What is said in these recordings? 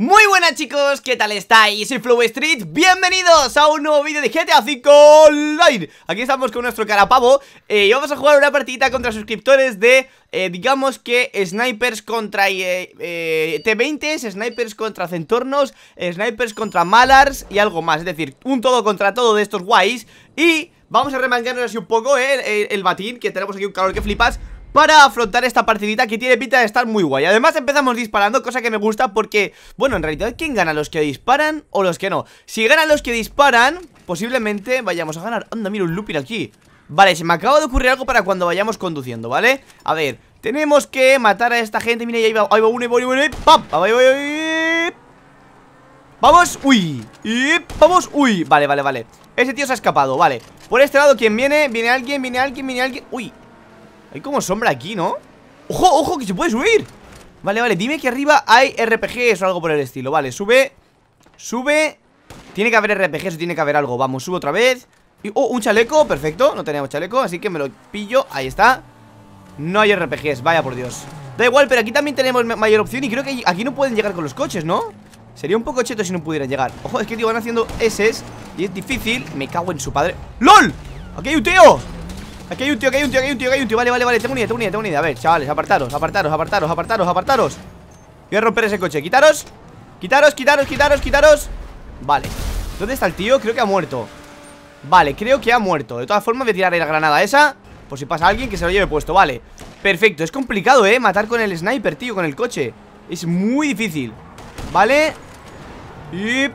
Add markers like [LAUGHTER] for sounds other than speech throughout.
Muy buenas chicos, ¿qué tal estáis? Soy Flow Street, bienvenidos a un nuevo vídeo de GTA 5 Online Aquí estamos con nuestro carapavo eh, y vamos a jugar una partidita contra suscriptores de, eh, digamos que, snipers contra eh, T20s, snipers contra centornos, snipers contra malars y algo más Es decir, un todo contra todo de estos guays y... Vamos a remangarnos así un poco, el batín, que tenemos aquí un calor que flipas para afrontar esta partidita que tiene pinta de estar muy guay Además empezamos disparando, cosa que me gusta porque, bueno, en realidad ¿quién gana? ¿Los que disparan o los que no? Si ganan los que disparan, posiblemente vayamos a ganar Anda, mira un looping aquí Vale, se me acaba de ocurrir algo para cuando vayamos conduciendo, ¿vale? A ver, tenemos que matar a esta gente Mira, ahí va, ahí va uno, ahí va uno, ahí va uno, ahí va Vamos, uy y Vamos, uy, vale, vale, vale Ese tío se ha escapado, vale Por este lado, ¿quién viene? Viene alguien, viene alguien, viene alguien Uy, hay como sombra aquí, ¿no? ¡Ojo, ojo, que se puede subir! Vale, vale, dime que arriba hay RPGs o algo por el estilo Vale, sube, sube Tiene que haber RPGs o tiene que haber algo Vamos, subo otra vez Oh, un chaleco, perfecto, no teníamos chaleco Así que me lo pillo, ahí está No hay RPGs, vaya por Dios Da igual, pero aquí también tenemos mayor opción Y creo que aquí no pueden llegar con los coches, ¿no? Sería un poco cheto si no pudieran llegar Ojo, es que tío, van haciendo S Y es difícil, me cago en su padre ¡LOL! ¡Aquí hay un tío! Aquí hay un tío, aquí hay un tío, aquí hay un tío, aquí hay un tío Vale, vale, vale, tengo una tengo tengo una A ver, chavales, apartaros, apartaros, apartaros, apartaros, apartaros Voy a romper ese coche, quitaros Quitaros, quitaros, quitaros, quitaros Vale, ¿dónde está el tío? Creo que ha muerto Vale, creo que ha muerto De todas formas voy a tirar la granada esa Por si pasa alguien que se lo lleve puesto, vale Perfecto, es complicado, eh, matar con el sniper, tío Con el coche, es muy difícil Vale Y...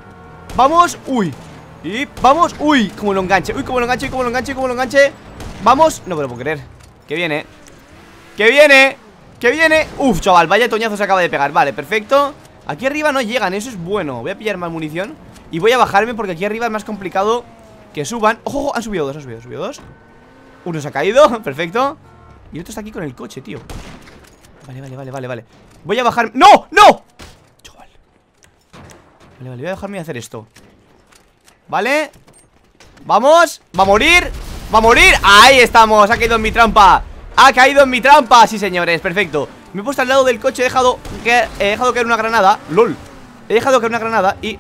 Vamos, uy y vamos, uy, como lo enganche Uy, como lo enganche, como lo enganche, como lo enganche Vamos, no me lo puedo creer Que viene, que viene Que viene, uf, chaval, vaya toñazo se acaba de pegar Vale, perfecto Aquí arriba no llegan, eso es bueno Voy a pillar más munición Y voy a bajarme porque aquí arriba es más complicado Que suban, ojo, han subido dos, han subido, dos Uno se ha caído, [LAUGHS] perfecto Y otro está aquí con el coche, tío Vale, vale, vale, vale, vale Voy a bajar, ¡no! ¡No! Chaval Vale, vale, voy a dejarme de hacer esto ¿Vale? Vamos, va a morir Va a morir, ahí estamos, ha caído en mi trampa Ha caído en mi trampa, sí señores, perfecto Me he puesto al lado del coche, he dejado que, He dejado caer una granada, lol He dejado caer una granada y...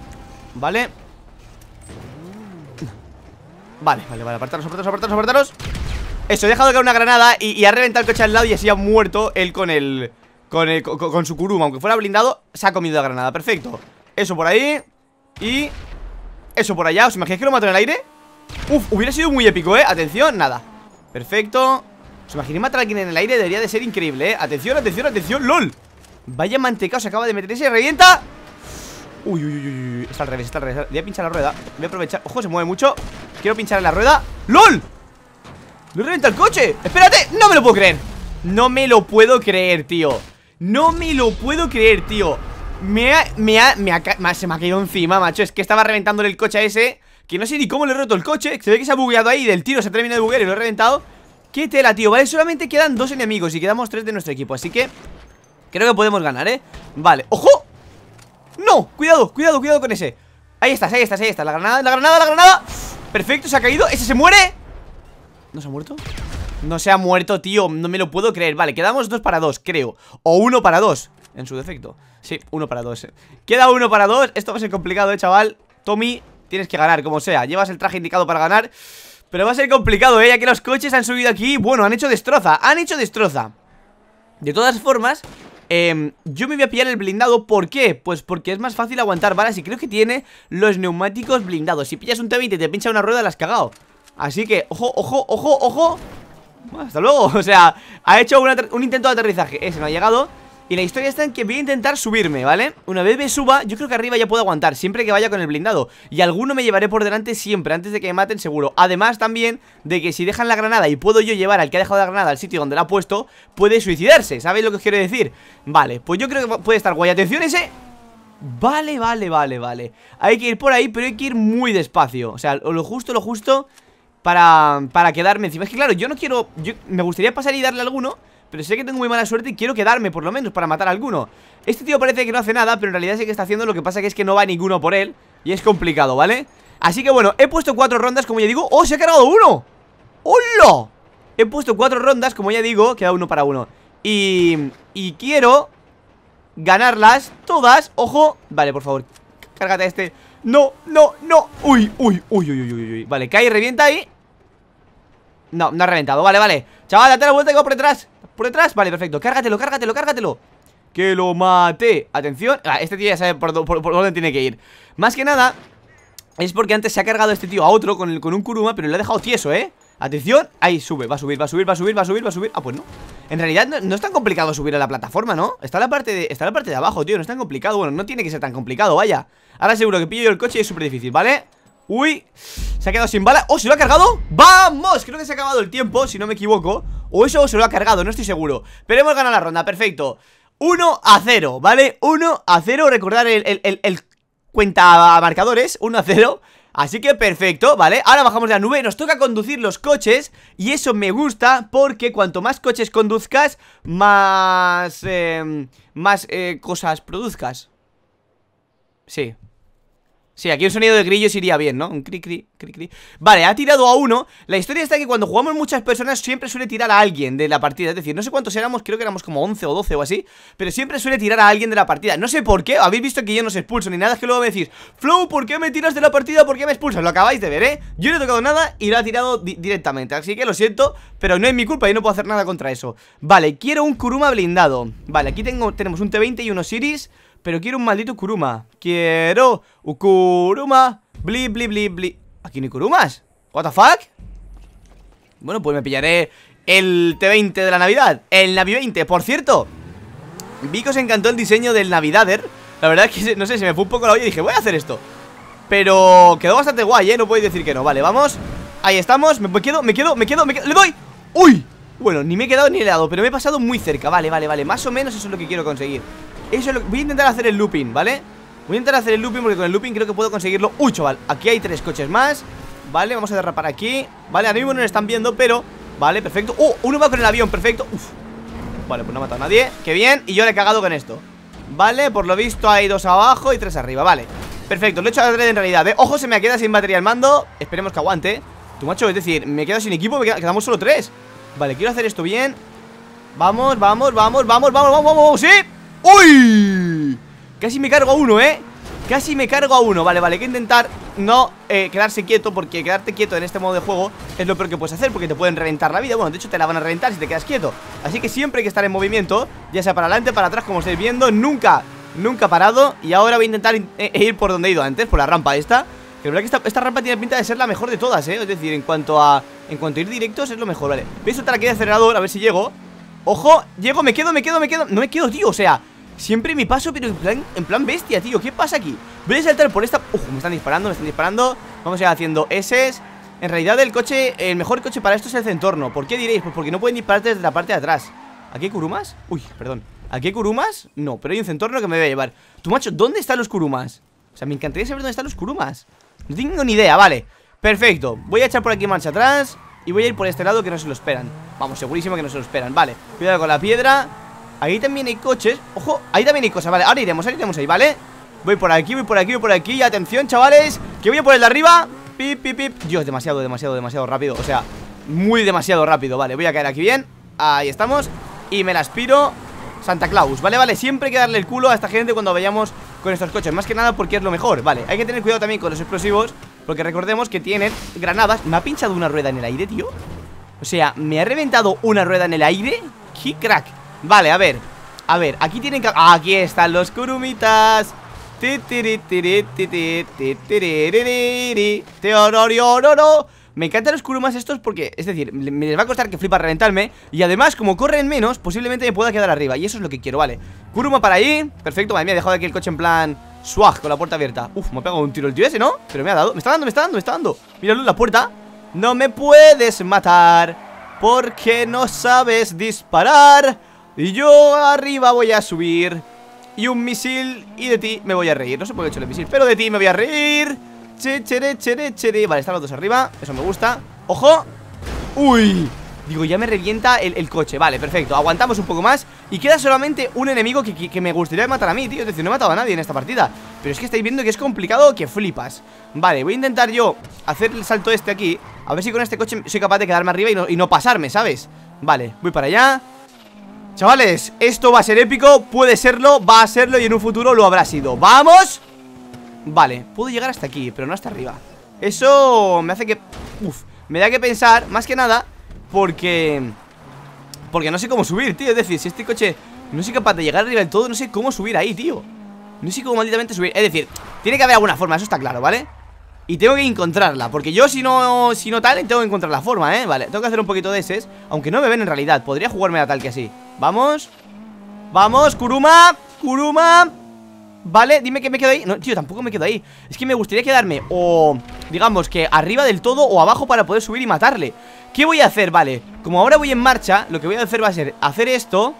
Vale Vale, vale, vale, apartaros, apartaros, apartaros, apartaros Eso, he dejado caer una granada y, ha reventado el coche al lado y así ha muerto él con el... Con, el, con su kuruma, aunque fuera blindado Se ha comido la granada, perfecto Eso por ahí Y eso por allá ¿Os imagináis que lo mato en el aire? Uf, hubiera sido muy épico, ¿eh? Atención, nada Perfecto ¿Os imagináis matar a alguien en el aire? Debería de ser increíble, ¿eh? Atención, atención, atención ¡Lol! Vaya manteca, se acaba de meter y revienta Uy, uy, uy, uy Está al revés, está al revés Voy a pinchar la rueda Voy a aprovechar Ojo, se mueve mucho Quiero pinchar en la rueda ¡Lol! ¡Me revienta el coche! ¡Espérate! ¡No me lo puedo creer! No me lo puedo creer, tío No me lo puedo creer, tío me ha, me ha, me se me ha caído encima, macho Es que estaba reventándole el coche a ese Que no sé ni cómo le he roto el coche Se ve que se ha bugueado ahí Del tiro se ha terminado de buguear y lo he reventado Qué tela, tío Vale, solamente quedan dos enemigos Y quedamos tres de nuestro equipo Así que creo que podemos ganar, ¿eh? Vale, ¡ojo! ¡No! Cuidado, cuidado, cuidado con ese Ahí estás, ahí estás, ahí estás La granada, la granada, la granada Perfecto, se ha caído Ese se muere ¿No se ha muerto? No se ha muerto, tío No me lo puedo creer Vale, quedamos dos para dos, creo O uno para dos En su defecto Sí, uno para dos Queda uno para dos Esto va a ser complicado, eh, chaval Tommy, tienes que ganar, como sea Llevas el traje indicado para ganar Pero va a ser complicado, eh, ya que los coches han subido aquí Bueno, han hecho destroza, han hecho destroza De todas formas em, yo me voy a pillar el blindado, ¿por qué? Pues porque es más fácil aguantar balas y creo que tiene los neumáticos blindados Si pillas un T20 y te pincha una rueda, la has cagado Así que, ojo, ojo, ojo, ojo Hasta luego, [LAUGHS] o sea, ha hecho un intento de aterrizaje Ese no ha llegado y la historia está en que voy a intentar subirme, ¿vale? Una vez me suba, yo creo que arriba ya puedo aguantar Siempre que vaya con el blindado Y alguno me llevaré por delante siempre, antes de que me maten seguro Además también de que si dejan la granada Y puedo yo llevar al que ha dejado la granada al sitio donde la ha puesto Puede suicidarse, ¿sabéis lo que os quiero decir? Vale, pues yo creo que puede estar guay Atención ese Vale, vale, vale, vale Hay que ir por ahí, pero hay que ir muy despacio O sea, lo justo, lo justo para, para quedarme encima Es que claro, yo no quiero Me gustaría pasar y darle alguno pero sé que tengo muy mala suerte y quiero quedarme por lo menos para matar a alguno Este tío parece que no hace nada, pero en realidad sé que está haciendo Lo que pasa que es que no va ninguno por él Y es complicado, ¿vale? Así que bueno, he puesto cuatro rondas, como ya digo ¡Oh, se ha cargado uno! ¡Hola! He puesto cuatro rondas, como ya digo Queda uno para uno Y... y quiero... Ganarlas todas, ojo Vale, por favor, cárgate a este No, no, no, uy, uy, uy, uy, uy, uy Vale, cae y revienta ahí No, no ha reventado, vale, vale Chaval, date la vuelta y va por detrás ¿Por detrás? Vale, perfecto, cárgatelo, cárgatelo, cárgatelo ¡Que lo maté Atención, ah, este tío ya sabe por, dónde tiene que ir Más que nada, es porque antes se ha cargado este tío a otro con, con un Kuruma Pero le ha dejado tieso, ¿eh? Atención, ahí sube, va a subir, va a subir, va a subir, va a subir, va a subir Ah, pues no En realidad no, es tan complicado subir a la plataforma, ¿no? Está la parte de, está la parte de abajo, tío, no es tan complicado Bueno, no tiene que ser tan complicado, vaya Ahora seguro que pillo yo el coche y es súper difícil, ¿vale? vale Uy, se ha quedado sin bala ¿O oh, se lo ha cargado? ¡Vamos! Creo que se ha acabado el tiempo, si no me equivoco O eso se lo ha cargado, no estoy seguro Pero hemos ganado la ronda, perfecto 1 a 0, ¿vale? 1 a 0, recordar el, el, el, cuenta marcadores 1 a 0 Así que perfecto, ¿vale? Ahora bajamos de la nube, nos toca conducir los coches Y eso me gusta porque cuanto más coches conduzcas Más... Em, más eh, cosas produzcas Sí Sí, aquí un sonido de grillos iría bien, ¿no? Un cri, cri, cri, cri Vale, ha tirado a uno La historia está que cuando jugamos muchas personas Siempre suele tirar a alguien de la partida Es decir, no sé cuántos éramos, creo que éramos como 11 o 12 o así Pero siempre suele tirar a alguien de la partida No sé por qué, habéis visto que yo no os expulso ni nada Es que luego me decís, Flow, ¿por qué me tiras de la partida? ¿Por qué me expulsas? Lo acabáis de ver, ¿eh? Yo no he tocado nada y lo ha tirado directamente Así que lo siento, pero no es mi culpa Y no puedo hacer nada contra eso Vale, quiero un Kuruma blindado Vale, aquí tengo, tenemos un T20 y unos Iris pero quiero un maldito Kuruma. Quiero un Kuruma. Bli, bli, bli, bli. ¿Aquí no hay Kurumas? ¿What the fuck? Bueno, pues me pillaré el T20 de la Navidad. El Navi 20. Por cierto, vi que os encantó el diseño del Navidader. La verdad es que, no sé, se me fue un poco la olla y dije, voy a hacer esto. Pero quedó bastante guay, ¿eh? No podéis decir que no. Vale, vamos. Ahí estamos. Me quedo, me quedo, me quedo, me quedo. ¡Le doy! ¡Uy! Bueno, ni me he quedado ni helado, pero me he pasado muy cerca Vale, vale, vale, más o menos eso es lo que quiero conseguir Voy a intentar hacer el looping, ¿vale? Voy a intentar hacer el looping porque con el looping creo que puedo conseguirlo ¡Uy, vale, Aquí hay tres coches más Vale, vamos a derrapar aquí Vale, a mismo no lo están viendo, pero... Vale, perfecto ¡Uh! Uno va con el avión, perfecto Vale, pues no ha matado a nadie ¡Qué bien! Y yo le he cagado con esto Vale, por lo visto hay dos abajo y tres arriba Vale, perfecto, lo he hecho a tres en realidad ¿eh? Ojo, se me queda sin batería el mando Esperemos que aguante Tu macho, es decir, me quedo sin equipo, me quedamos solo tres Vale, quiero hacer esto bien Vamos, vamos, vamos, vamos, vamos, vamos, vamos, vamos, sí ¡Uy! Casi me cargo a uno, ¿eh? Casi me cargo a uno, vale, vale, hay que intentar no eh, quedarse quieto Porque quedarte quieto en este modo de juego es lo peor que puedes hacer Porque te pueden reventar la vida, bueno, de hecho te la van a reventar si te quedas quieto Así que siempre hay que estar en movimiento, ya sea para adelante, para atrás, como estáis viendo Nunca, nunca parado Y ahora voy a intentar eh, e ir por donde he ido antes, por la rampa esta Que la verdad que esta, rampa tiene pinta de ser la mejor de todas, ¿eh? Es decir, en cuanto a, en cuanto a ir directos es lo mejor, vale Voy a soltar aquí de acelerador a ver si llego Ojo, llego, me quedo, me quedo, me quedo No me quedo, tío, o sea Siempre me paso, pero en plan, plan bestia, tío ¿Qué pasa aquí? Voy a saltar por esta... Uf, me están disparando, me están disparando Vamos a ir haciendo S En realidad el coche, el mejor coche para esto es el centorno ¿Por qué diréis? Pues porque no pueden dispararte desde la parte de atrás ¿Aquí hay kurumas? Uy, perdón ¿Aquí hay kurumas? No, pero hay un centorno que me voy a llevar Tu macho, ¿dónde están los kurumas? O sea, me encantaría saber dónde están los kurumas No tengo ni idea, vale Perfecto, voy a echar por aquí marcha atrás Y voy a ir por este lado que no se lo esperan Vamos, segurísimo que no se lo esperan Vale, cuidado con la piedra Ahí también hay coches Ojo, ahí también hay cosas Vale, ahora iremos, ahora iremos ahí, ¿vale? Voy por aquí, voy por aquí, voy por aquí Atención, chavales Que voy a por el de arriba Pip, pip, pip Dios, demasiado, demasiado, demasiado rápido O sea, muy demasiado rápido Vale, voy a caer aquí bien Ahí estamos Y me la aspiro Santa Claus, ¿vale? Vale, siempre hay que darle el culo a esta gente cuando vayamos con estos coches Más que nada porque es lo mejor, ¿vale? Hay que tener cuidado también con los explosivos Porque recordemos que tienen granadas Me ha pinchado una rueda en el aire, tío O sea, me ha reventado una rueda en el aire ¡Qué crack! Vale, a ver A ver, aquí tienen que... Aquí están los kurumitas me encantan los kurumas estos porque, es decir, me les va a costar que flipa reventarme Y además, como corren menos, posiblemente me pueda quedar arriba Y eso es lo que quiero, vale Kuruma para ahí, perfecto, madre mía, he dejado aquí el coche en plan Swag, con la puerta abierta Uf, me ha pegado un tiro el tío ese, ¿no? Pero me ha dado, me está dando, me está dando, me está dando Míralo, la puerta No me puedes matar Porque no sabes disparar y yo arriba voy a subir Y un misil Y de ti me voy a reír No sé por qué he hecho el misil Pero de ti me voy a reír Che, chere, chere, chere Vale, están los dos arriba Eso me gusta ¡Ojo! ¡Uy! Digo, ya me revienta el, coche Vale, perfecto Aguantamos un poco más Y queda solamente un enemigo que, me gustaría matar a mí, tío Es decir, no he matado a nadie en esta partida Pero es que estáis viendo que es complicado que flipas Vale, voy a intentar yo hacer el salto este aquí A ver si con este coche soy capaz de quedarme arriba no, y no pasarme, ¿sabes? Vale, voy para allá Chavales, esto va a ser épico Puede serlo, va a serlo y en un futuro lo habrá sido ¡Vamos! Vale, puedo llegar hasta aquí, pero no hasta arriba Eso me hace que... Uf, me da que pensar, más que nada Porque... Porque no sé cómo subir, tío Es decir, si este coche no soy capaz de llegar arriba del todo No sé cómo subir ahí, tío No sé cómo malditamente subir Es decir, tiene que haber alguna forma, eso está claro, ¿vale? vale y tengo que encontrarla, porque yo si no si no tal, tengo que encontrar la forma, ¿eh? Vale, tengo que hacer un poquito de ese, aunque no me ven en realidad Podría jugarme a tal que así Vamos, vamos, Kuruma Kuruma Vale, dime que me quedo ahí, no, tío, tampoco me quedo ahí Es que me gustaría quedarme o, digamos que arriba del todo o abajo para poder subir y matarle ¿Qué voy a hacer? Vale, como ahora voy en marcha, lo que voy a hacer va a ser hacer esto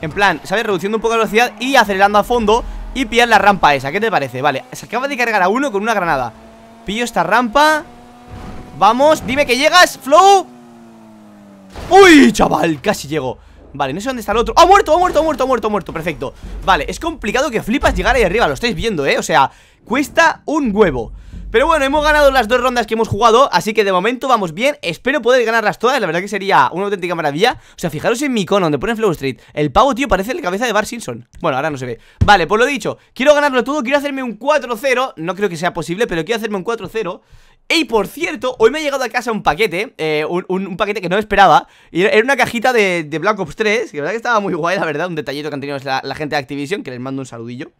En plan, ¿sabes? Reduciendo un poco la velocidad y acelerando a fondo y pillar la rampa esa, ¿qué te parece? Vale, se acaba de cargar a uno con una granada Pillo esta rampa Vamos, dime que llegas, Flow ¡Uy, chaval! Casi llego Vale, no sé dónde está el otro ¡Ha muerto, ha muerto, ha muerto, ha muerto, muerto! Perfecto Vale, es complicado que flipas llegar ahí arriba Lo estáis viendo, ¿eh? O sea, cuesta un huevo pero bueno, hemos ganado las dos rondas que hemos jugado Así que de momento vamos bien Espero poder ganarlas todas, la verdad que sería una auténtica maravilla O sea, fijaros en mi icono donde pone Flow Street El pavo, tío, parece la cabeza de Bar Simpson Bueno, ahora no se ve Vale, por pues lo dicho, quiero ganarlo todo Quiero hacerme un 4-0 No creo que sea posible, pero quiero hacerme un 4-0 y por cierto, hoy me ha llegado a casa un paquete eh, un, paquete que no esperaba y Era una cajita de, de Black Ops 3 Que la verdad que estaba muy guay, la verdad Un detallito que han tenido la, la gente de Activision Que les mando un saludillo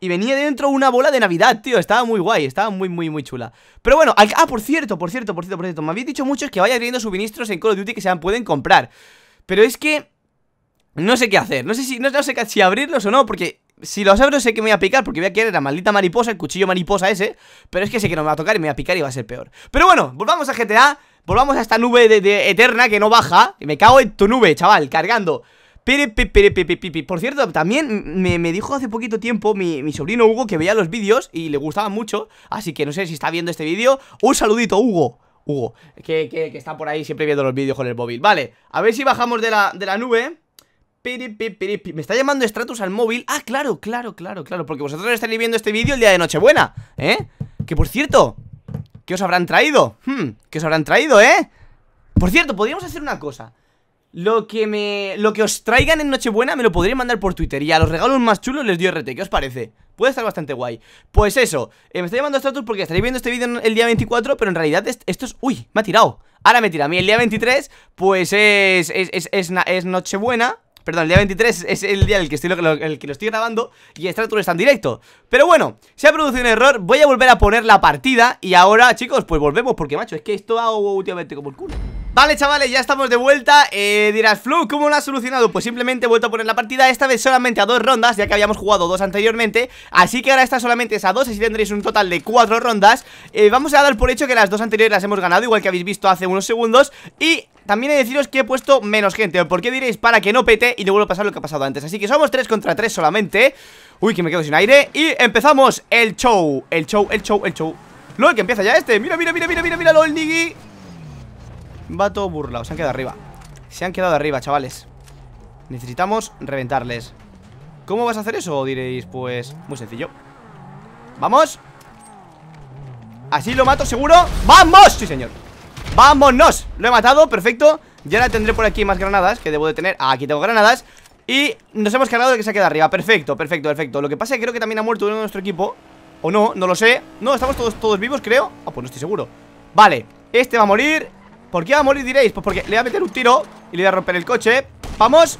y venía dentro una bola de Navidad, tío Estaba muy guay, estaba muy, muy, muy chula Pero bueno, ah, por cierto, por cierto, por cierto, por cierto Me habéis dicho muchos que vaya viendo suministros en Call of Duty Que se pueden comprar Pero es que... No sé qué hacer, no sé si, no, sé si abrirlos o no Porque si los abro sé que me voy a picar porque voy a querer la maldita mariposa, el cuchillo mariposa ese Pero es que sé que no me va a tocar y me va a picar y va a ser peor Pero bueno, volvamos a GTA Volvamos a esta nube de eterna que no baja Y me cago en tu nube, chaval, cargando por cierto, también me, dijo hace poquito tiempo mi, sobrino Hugo que veía los vídeos y le gustaban mucho. Así que no sé si está viendo este vídeo. Un saludito, Hugo. Hugo, que, está por ahí siempre viendo los vídeos con el móvil. Vale, a ver si bajamos de la, de la nube. Me está llamando Stratus al móvil. Ah, claro, claro, claro, claro. Porque vosotros estaréis viendo este vídeo el día de Nochebuena, ¿eh? Que por cierto, ¿qué os habrán traído? Hmm, ¿Qué os habrán traído, eh? Por cierto, podríamos hacer una cosa. Lo que me... Lo que os traigan en Nochebuena me lo podré mandar por Twitter Y a los regalos más chulos les doy RT, ¿qué os parece? Puede estar bastante guay Pues eso, me estoy llamando a Stratus porque estaréis viendo este vídeo el día 24 Pero en realidad esto es... ¡Uy! Me ha tirado Ahora me tira a mí el día 23 Pues es... es, es, es, Nochebuena Perdón, el día 23 es el día en que, el que lo estoy grabando Y Stratus está en directo Pero bueno, se ha producido un error Voy a volver a poner la partida Y ahora, chicos, pues volvemos Porque, macho, es que esto hago últimamente como el culo Vale, chavales, ya estamos de vuelta eh, Dirás, Flow, ¿cómo lo has solucionado? Pues simplemente he vuelto a poner la partida, esta vez solamente a dos rondas Ya que habíamos jugado dos anteriormente Así que ahora esta solamente es a dos, así tendréis un total de cuatro rondas eh, Vamos a dar por hecho que las dos anteriores las hemos ganado Igual que habéis visto hace unos segundos Y también he de deciros que he puesto menos gente ¿Por qué diréis? Para que no pete y no a pasar lo que ha pasado antes Así que somos tres contra tres solamente Uy, que me quedo sin aire Y empezamos el show El show, el show, el show luego que empieza ya este Mira, mira, mira, mira, mira, mira, el Va todo burlado, se han quedado arriba Se han quedado arriba, chavales Necesitamos reventarles ¿Cómo vas a hacer eso? Diréis, pues muy sencillo ¡Vamos! Así lo mato, seguro ¡Vamos! Sí, señor ¡Vámonos! Lo he matado, perfecto Ya ahora tendré por aquí más granadas Que debo de tener ah, Aquí tengo granadas Y nos hemos cargado de que se ha quedado arriba Perfecto, perfecto, perfecto Lo que pasa es que creo que también ha muerto uno de nuestro equipo O no, no lo sé No, estamos todos, todos vivos, creo Ah, pues no estoy seguro Vale, este va a morir ¿Por qué va a morir diréis? Pues porque le voy a meter un tiro y le voy a romper el coche ¡Vamos!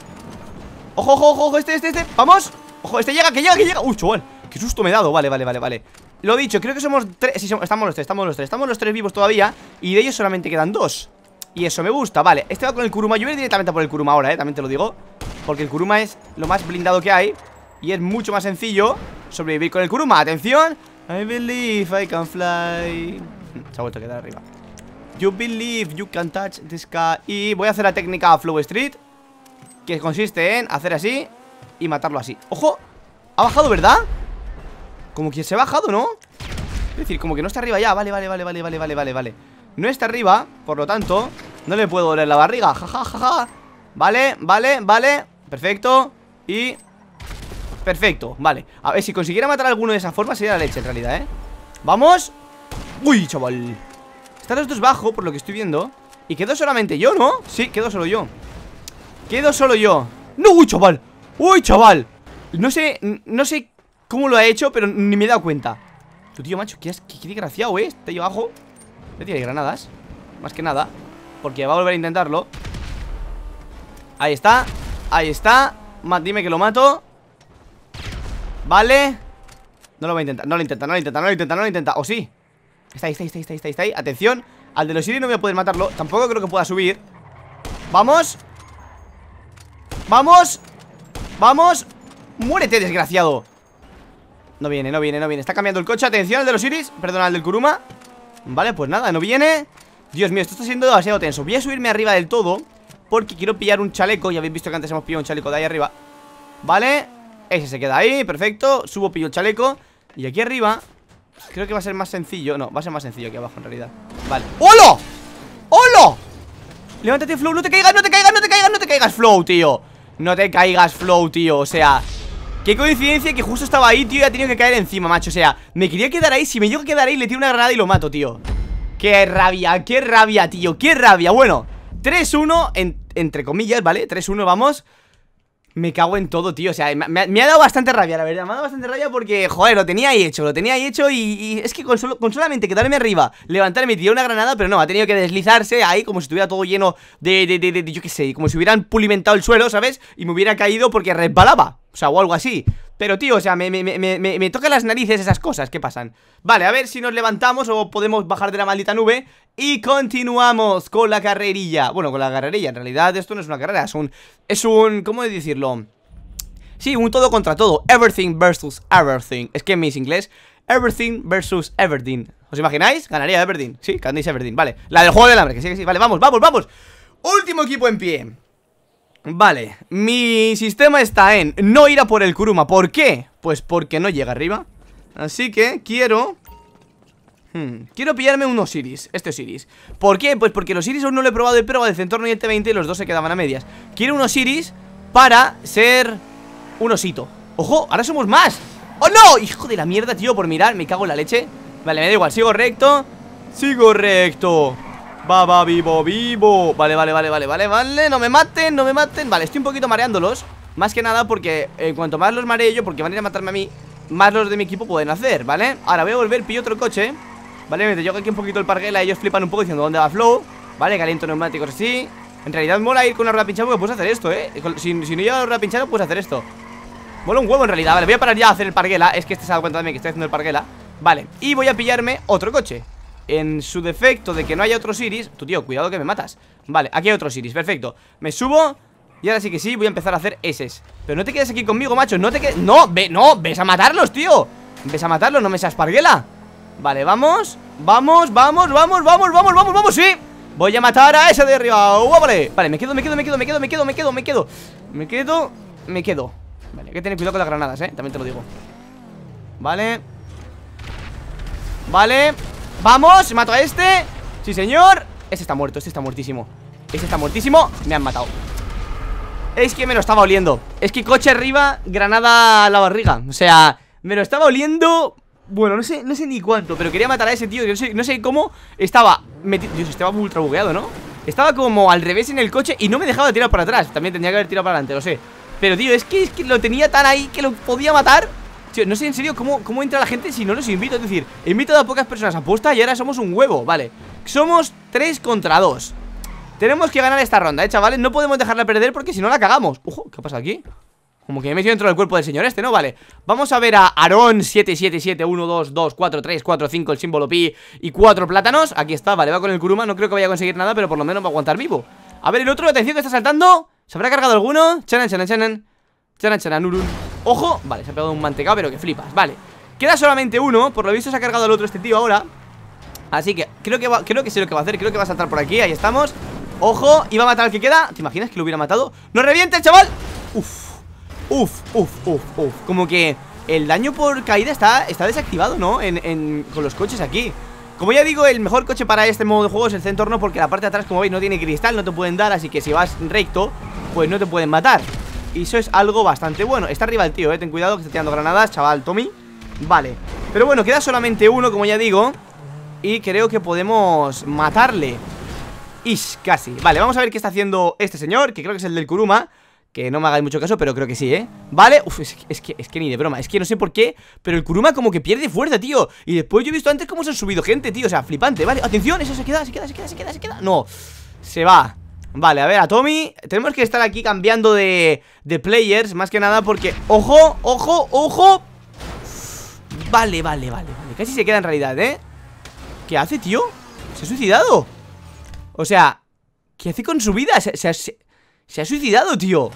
¡Ojo, ojo, ojo! este, este, este! ¡Vamos! ¡Ojo, este llega, que llega, que llega! ¡Uy, chaval! ¡Qué susto me he dado! Vale, vale, vale, vale Lo he dicho, creo que somos tres Sí, estamos los tres, estamos los tres Estamos los tres vivos todavía Y de ellos solamente quedan dos Y eso me gusta, vale Este va con el Kuruma Yo voy directamente a por el Kuruma ahora, eh También te lo digo Porque el Kuruma es lo más blindado que hay Y es mucho más sencillo sobrevivir con el Kuruma ¡Atención! I believe I can fly [LAUGHS] Se ha vuelto a quedar arriba You believe you can touch this sky Y voy a hacer la técnica Flow Street Que consiste en hacer así Y matarlo así ¡Ojo! Ha bajado, ¿verdad? Como que se ha bajado, ¿no? Es decir, como que no está arriba ya Vale, vale, vale, vale, vale, vale, vale, vale No está arriba, por lo tanto No le puedo doler la barriga Ja, ja, ja, Vale, vale, vale Perfecto Y... Perfecto, vale A ver, si consiguiera matar a alguno de esa forma sería la leche en realidad, ¿eh? ¡Vamos! ¡Uy, chaval! Están los dos bajo, por lo que estoy viendo Y quedo solamente yo, ¿no? Sí, quedo solo yo Quedo solo yo ¡No, uy, chaval! ¡Uy, chaval! No sé, no sé cómo lo ha hecho Pero ni me he dado cuenta Tu tío, macho, qué, desgraciado, ¿eh? Está ahí abajo No tiene granadas Más que nada Porque va a volver a intentarlo Ahí está Ahí está Dime que lo mato Vale No lo va a intentar No lo intenta, no lo intenta, no lo intenta, no lo intenta O sí Está ahí, está ahí, está ahí, está ahí, está ahí. Atención, al de los iris no voy a poder matarlo. Tampoco creo que pueda subir. ¡Vamos! ¡Vamos! ¡Vamos! ¡Muérete, desgraciado! No viene, no viene, no viene Está cambiando el coche, atención al de los Iris Perdón, al del Kuruma Vale, pues nada, no viene Dios mío, esto está siendo demasiado tenso Voy a subirme arriba del todo Porque quiero pillar un chaleco Ya habéis visto que antes hemos pillado un chaleco de ahí arriba Vale, ese se queda ahí, perfecto Subo, pillo el chaleco Y aquí arriba Creo que va a ser más sencillo No, va a ser más sencillo aquí abajo en realidad Vale ¡Holo! ¡Holo! Levántate, Flow, no te caigas, no te caigas, no te caigas, no te caigas, Flow, tío No te caigas, Flow, tío, o sea Qué coincidencia que justo estaba ahí, tío, y ha tenido que caer encima, macho O sea, me quería quedar ahí, si me llego a quedar ahí le tiro una granada y lo mato, tío Qué rabia, qué rabia, tío, qué rabia Bueno, 3-1, entre comillas, ¿vale? 3-1, vamos me cago en todo, tío. O sea, me, ha dado bastante rabia, la verdad. Me ha dado bastante rabia porque, joder, lo tenía ahí hecho. Lo tenía ahí hecho y, es que con, solamente quedarme arriba, levantarme, y tirar una granada, pero no, ha tenido que deslizarse ahí como si estuviera todo lleno de, de, de, de yo qué sé, como si hubieran pulimentado el suelo, ¿sabes? Y me hubiera caído porque resbalaba. O sea, o algo así. Pero tío, o sea, me, me, me, me tocan las narices esas cosas que pasan Vale, a ver si nos levantamos o podemos bajar de la maldita nube Y continuamos con la carrerilla Bueno, con la carrerilla, en realidad esto no es una carrera, es un... Es un... ¿Cómo decirlo? Sí, un todo contra todo Everything versus everything Es que en mis inglés Everything versus Everdeen ¿Os imagináis? Ganaría Everdeen Sí, Candice Everdeen Vale, la del juego del hambre Que sí, que sí Vale, vamos, vamos, vamos Último equipo en pie Vale, mi sistema está en no ir a por el Kuruma ¿Por qué? Pues porque no llega arriba Así que quiero... Hmm, quiero pillarme unos Osiris, este Osiris ¿Por qué? Pues porque los Osiris aún no lo he probado He probado el Centorno y el 20 y los dos se quedaban a medias Quiero unos Osiris para ser un osito ¡Ojo! ¡Ahora somos más! ¡Oh no! ¡Hijo de la mierda, tío! Por mirar, me cago en la leche Vale, me da igual, sigo recto Sigo recto Va, va, vivo, vivo Vale, vale, vale, vale, vale, vale No me maten, no me maten Vale, estoy un poquito mareándolos Más que nada porque cuanto más los mareo yo Porque van a ir a matarme a mí Más los de mi equipo pueden hacer, ¿vale? Ahora voy a volver, pillo otro coche Vale, me llego aquí un poquito el parguela Ellos flipan un poco diciendo dónde va Flow Vale, caliento neumáticos así En realidad mola ir con una rueda pinchada porque puedes hacer esto, ¿eh? Si, si no llevas rueda pinchada puedes hacer esto Mola un huevo en realidad Vale, voy a parar ya a hacer el parguela Es que este se ha dado cuenta también que estoy haciendo el parguela Vale, y voy a pillarme otro coche en su defecto de que no haya otros iris Tú, tío, cuidado que me matas Vale, aquí hay otros iris, perfecto Me subo y ahora sí que sí, voy a empezar a hacer ese Pero no te quedes aquí conmigo, macho, no te quedes No, ve, no, ves a matarlos, tío Ves a matarlos, no me seas parguela Vale, vamos, vamos, vamos, vamos, vamos, vamos, vamos, vamos, sí Voy a matar a ese de arriba, uh, vale Vale, me quedo, me quedo, me quedo, me quedo, me quedo, me quedo, me quedo Me quedo, me quedo Vale, hay que tener cuidado con las granadas, eh, también te lo digo Vale Vale Vamos, mato a este Sí, señor Este está muerto, este está muertísimo Este está muertísimo Me han matado Es que me lo estaba oliendo Es que coche arriba, granada a la barriga O sea, me lo estaba oliendo bueno, no sé, no sé ni cuánto, pero quería matar a ese tío. Yo no sé, cómo estaba metido. Dios, estaba ultra bugueado, ¿no? Estaba como al revés en el coche y no me dejaba tirar para atrás. También tenía que haber tirado para adelante, lo sé. Pero, tío, es que lo tenía tan ahí que lo podía matar no sé en serio cómo, cómo entra la gente si no los invito Es decir, he a pocas personas a apuesta y ahora somos un huevo, vale Somos 3 contra 2 Tenemos que ganar esta ronda, eh, chavales No podemos dejarla perder porque si no la cagamos Ujo, ¿qué pasa aquí? Como que me he metido dentro del cuerpo del señor este, ¿no? Vale, vamos a ver a Aarón 5, el símbolo pi y cuatro plátanos Aquí está, vale, va con el Kuruma, no creo que vaya a conseguir nada Pero por lo menos va a aguantar vivo A ver, el otro, atención que está saltando ¿Se habrá cargado alguno? Chanan, chanan, chanan Chanan, chanan, urun ¡Ojo! Vale, se ha pegado un mantecado, pero que flipas, vale Queda solamente uno, por lo visto se ha cargado el otro este tío ahora Así que creo que, creo que sé lo que va a hacer, creo que va a saltar por aquí, ahí estamos Ojo, y va a matar al que queda ¿Te imaginas que lo hubiera matado? ¡No reviente, chaval! Uf, uf, uf, uf, uf Como que el daño por caída está, está desactivado, ¿no? En, con los coches aquí como ya digo, el mejor coche para este modo de juego es el centorno porque la parte de atrás, como veis, no tiene cristal, no te pueden dar, así que si vas recto, pues no te pueden matar. Y eso es algo bastante bueno Está arriba el tío, eh, ten cuidado que está tirando granadas, chaval, Tommy Vale, pero bueno, queda solamente uno, como ya digo Y creo que podemos matarle Ish, casi Vale, vamos a ver qué está haciendo este señor Que creo que es el del Kuruma que no me hagáis mucho caso, pero creo que sí, ¿eh? ¿Vale? Uf, es que, es, que, ni de broma, es que no sé por qué Pero el Kuruma como que pierde fuerza, tío Y después yo he visto antes cómo se han subido gente, tío O sea, flipante, ¿vale? Atención, eso se queda, se queda, se queda, se queda, se queda No, se va Vale, a ver, a Tommy Tenemos que estar aquí cambiando de, de players Más que nada porque... ¡Ojo! ¡Ojo! ¡Ojo! Vale, vale, vale, vale Casi se queda en realidad, ¿eh? ¿Qué hace, tío? ¿Se ha suicidado? O sea... ¿Qué hace con su vida? Se, ha suicidado, tío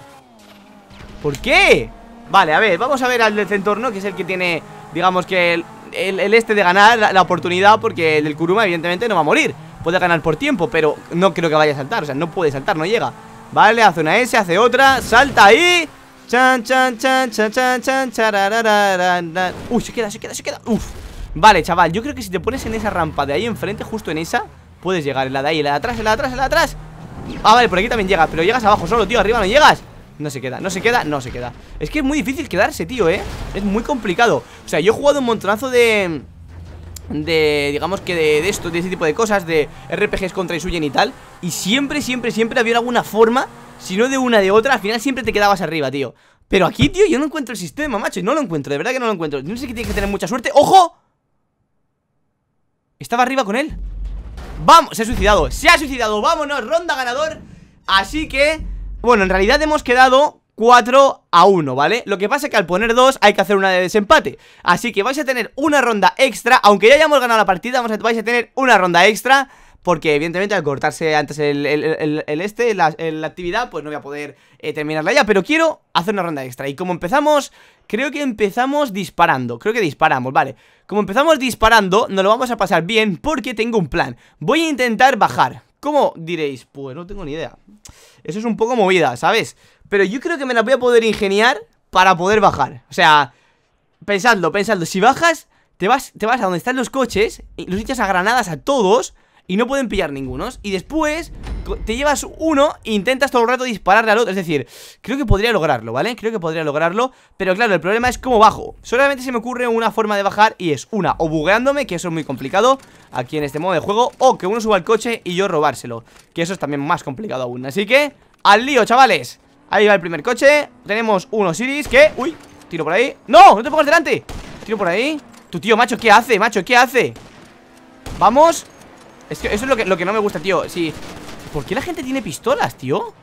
¿Por qué? Vale, a ver, vamos a ver al del centorno Que es el que tiene, digamos que el, este de ganar la, la oportunidad Porque el del Kuruma evidentemente no va a morir Puede ganar por tiempo, pero no creo que vaya a saltar O sea, no puede saltar, no llega Vale, hace una S, hace otra, salta ahí Chan, chan, chan, chan, chan, chan, chan! Uy, se queda, se queda, se queda Uf Vale, chaval, yo creo que si te pones en esa rampa de ahí enfrente, justo en esa Puedes llegar, en la de ahí, en la de atrás, en la de atrás, en la de atrás Ah, vale, por aquí también llegas, pero llegas abajo solo, tío, arriba no llegas no se queda, no se queda, no se queda Es que es muy difícil quedarse, tío, ¿eh? Es muy complicado O sea, yo he jugado un montonazo de de, digamos que de, esto, de ese tipo de cosas, de RPGs contra y suyen y tal. Y siempre, siempre, siempre había alguna forma, si no de una de otra, al final siempre te quedabas arriba, tío. Pero aquí, tío, yo no encuentro el sistema, macho, y no lo encuentro, de verdad que no lo encuentro. No sé que tiene que tener mucha suerte. ¡Ojo! Estaba arriba con él. ¡Vamos! Se ha suicidado, se ha suicidado, vámonos, ronda ganador. Así que, bueno, en realidad hemos quedado 4 a 1, ¿vale? Lo que pasa es que al poner 2 hay que hacer una de desempate Así que vais a tener una ronda extra Aunque ya hayamos ganado la partida, vais a tener una ronda extra porque evidentemente al cortarse antes el, este, la, actividad, pues no voy a poder eh, terminarla ya Pero quiero hacer una ronda extra Y como empezamos, creo que empezamos disparando Creo que disparamos, vale Como empezamos disparando, nos lo vamos a pasar bien porque tengo un plan Voy a intentar bajar ¿Cómo diréis? Pues no tengo ni idea Eso es un poco movida, ¿sabes? Pero yo creo que me la voy a poder ingeniar para poder bajar. O sea, pensando, pensando, Si bajas, te vas, te vas a donde están los coches, los echas a granadas a todos y no pueden pillar ningunos. Y después te llevas uno e intentas todo el rato dispararle al otro. Es decir, creo que podría lograrlo, ¿vale? Creo que podría lograrlo. Pero claro, el problema es cómo bajo. Solamente se me ocurre una forma de bajar y es una, o bugueándome, que eso es muy complicado aquí en este modo de juego, o que uno suba al coche y yo robárselo, que eso es también más complicado aún. Así que, al lío, chavales. Ahí va el primer coche Tenemos unos iris que... Uy, tiro por ahí ¡No! ¡No te pongas delante! Tiro por ahí Tu tío, macho, ¿qué hace? Macho, ¿qué hace? Vamos Es que eso es lo que, no me gusta, tío Sí ¿Por qué la gente tiene pistolas, tío?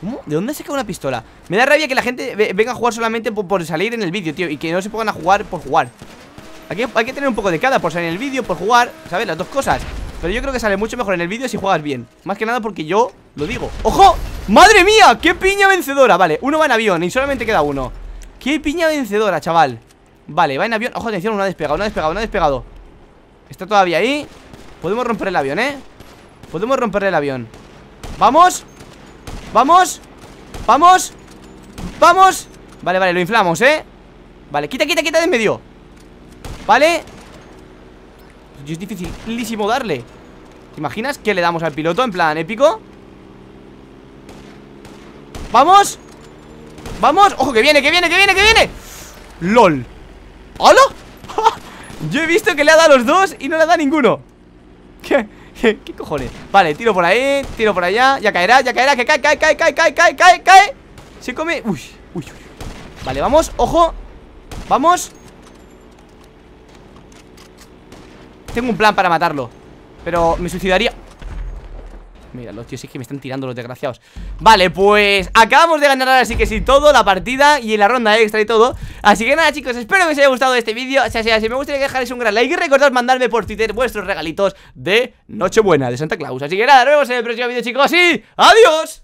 ¿Cómo? ¿De dónde se saca una pistola? Me da rabia que la gente venga a jugar solamente por, salir en el vídeo, tío Y que no se pongan a jugar por jugar hay que tener un poco de cada Por salir en el vídeo, por jugar ¿Sabes? Las dos cosas pero yo creo que sale mucho mejor en el vídeo si juegas bien Más que nada porque yo lo digo ¡Ojo! ¡Madre mía! ¡Qué piña vencedora! Vale, uno va en avión y solamente queda uno ¡Qué piña vencedora, chaval! Vale, va en avión Ojo, atención, uno ha despegado, uno ha despegado, uno ha despegado Está todavía ahí Podemos romper el avión, ¿eh? Podemos romper el avión ¡Vamos! ¡Vamos! ¡Vamos! ¡Vamos! Vale, vale, lo inflamos, ¿eh? Vale, quita, quita, quita de en medio Vale es dificilísimo darle ¿Te imaginas qué le damos al piloto en plan épico? ¡Vamos! ¡Vamos! ¡Ojo, que viene, que viene, que viene, que viene! ¡Lol! ¡Hola! [LAUGHS] Yo he visto que le ha dado a los dos y no le ha dado ninguno ¿Qué? ¿Qué? cojones? Vale, tiro por ahí, tiro por allá Ya caerá, ya caerá, que cae, cae, cae, cae, cae, cae, cae, cae Se come... uy, uy Vale, vamos, ojo Vamos Tengo un plan para matarlo pero me suicidaría Mira, los tíos es que me están tirando los desgraciados Vale, pues acabamos de ganar Así que sí todo La partida y la ronda extra y todo Así que nada chicos, espero que os haya gustado este vídeo Si así si me gustaría que dejáis un gran like Y recordad mandarme por Twitter vuestros regalitos de Nochebuena, de Santa Claus Así que nada, nos vemos en el próximo vídeo chicos y ¡adiós!